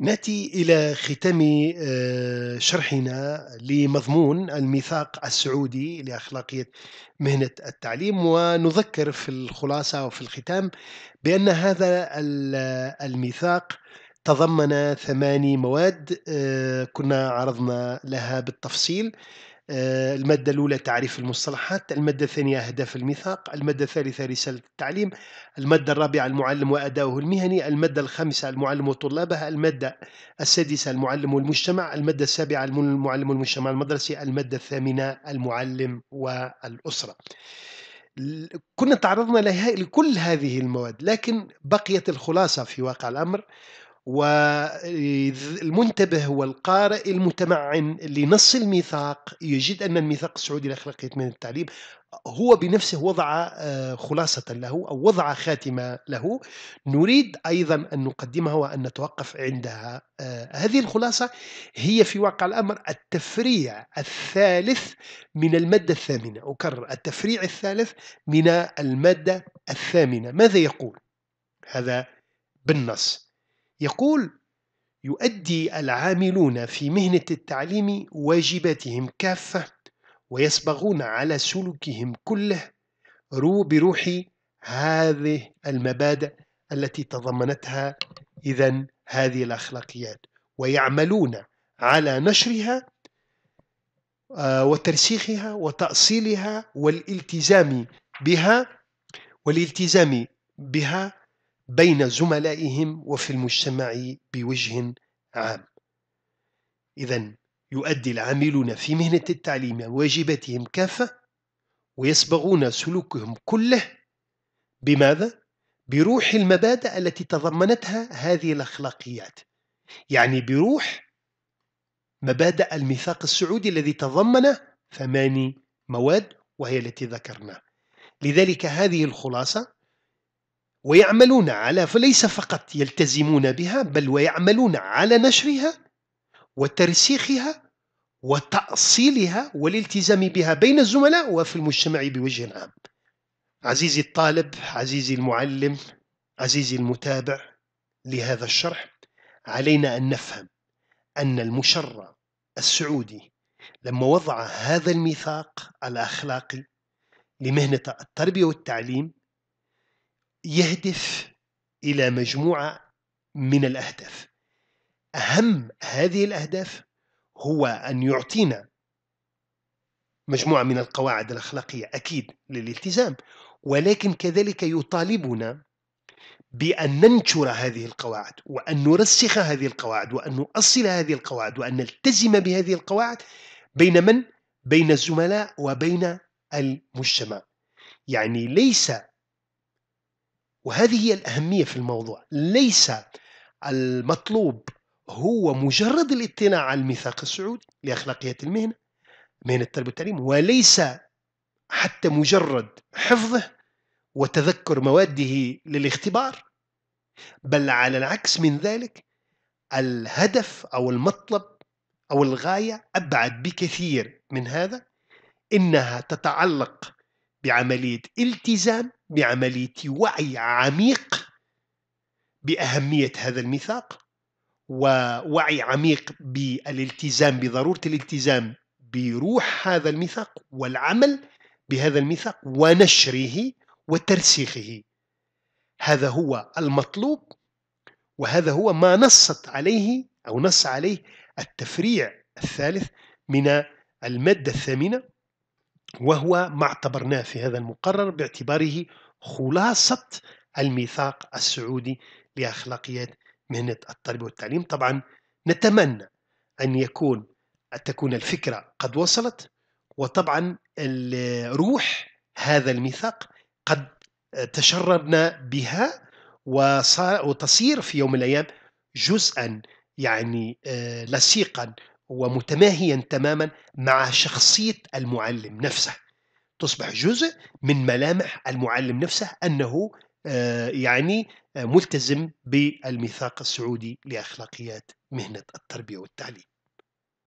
ناتي إلى ختام آه، شرحنا لمضمون الميثاق السعودي لأخلاقية مهنة التعليم ونذكر في الخلاصة وفي الختام بأن هذا الميثاق تضمن ثماني مواد آه، كنا عرضنا لها بالتفصيل آه، المادة الأولى تعريف المصطلحات المادة الثانية أهداف الميثاق المادة الثالثة رسالة التعليم المادة الرابعة المعلم وأداؤه المهني المادة الخامسة المعلم وطلابه المادة السادسة المعلم والمجتمع المادة السابعة المعلم والمجتمع المدرسي المادة الثامنة المعلم والأسرة كنا تعرضنا لكل هذه المواد لكن بقيت الخلاصة في واقع الأمر والمنتبه والقارئ المتمعن لنص الميثاق يجد أن الميثاق السعودي لأخلاقية من التعليم هو بنفسه وضع آه، خلاصة له أو وضع خاتمة له نريد أيضا أن نقدمها وأن نتوقف عندها آه، هذه الخلاصة هي في واقع الأمر التفريع الثالث من المادة الثامنة أكرر التفريع الثالث من المادة الثامنة ماذا يقول هذا بالنص يقول يؤدي العاملون في مهنة التعليم واجباتهم كافة ويصبغون على سلوكهم كله رو بروح هذه المبادئ التي تضمنتها إذا هذه الأخلاقيات ويعملون على نشرها آه، وترسيخها وتأصيلها والالتزام بها والالتزام بها بين زملائهم وفي المجتمع بوجه عام إذا يؤدي العاملون في مهنة التعليم واجباتهم كافة ويصبغون سلوكهم كله بماذا؟ بروح المبادئ التي تضمنتها هذه الأخلاقيات يعني بروح مبادئ الميثاق السعودي الذي تضمن ثماني مواد وهي التي ذكرناها لذلك هذه الخلاصة ويعملون على فليس فقط يلتزمون بها بل ويعملون على نشرها وترسيخها وتأصيلها والالتزام بها بين الزملاء وفي المجتمع بوجه عام عزيزي الطالب عزيزي المعلم عزيزي المتابع لهذا الشرح علينا أن نفهم أن المشرع السعودي لما وضع هذا الميثاق الأخلاقي لمهنة التربية والتعليم يهدف إلى مجموعة من الأهداف أهم هذه الأهداف هو أن يعطينا مجموعة من القواعد الأخلاقية أكيد للالتزام ولكن كذلك يطالبنا بأن ننشر هذه القواعد وأن نرسخ هذه القواعد وأن نؤصل هذه القواعد وأن نلتزم بهذه القواعد بين من؟ بين الزملاء وبين المجتمع يعني ليس وهذه هي الأهمية في الموضوع ليس المطلوب هو مجرد الاطلاع على الميثاق السعودي لأخلاقيات المهنة مهنة التربية والتعليم وليس حتى مجرد حفظه وتذكر مواده للاختبار بل على العكس من ذلك الهدف أو المطلب أو الغاية أبعد بكثير من هذا إنها تتعلق بعملية التزام بعملية وعي عميق بأهمية هذا الميثاق ووعي عميق بالالتزام بضرورة الالتزام بروح هذا الميثاق والعمل بهذا الميثاق ونشره وترسيخه هذا هو المطلوب وهذا هو ما نصت عليه أو نص عليه التفريع الثالث من المادة الثامنة وهو ما اعتبرناه في هذا المقرر باعتباره خلاصة الميثاق السعودي لأخلاقيات مهنة التربية والتعليم طبعا نتمنى أن يكون تكون الفكرة قد وصلت وطبعا روح هذا الميثاق قد تشربنا بها وتصير في يوم من الأيام جزءا يعني آه، لصيقا ومتماهيا تماما مع شخصية المعلم نفسه تصبح جزء من ملامح المعلم نفسه أنه آه، يعني آه، ملتزم بالميثاق السعودي لأخلاقيات مهنة التربية والتعليم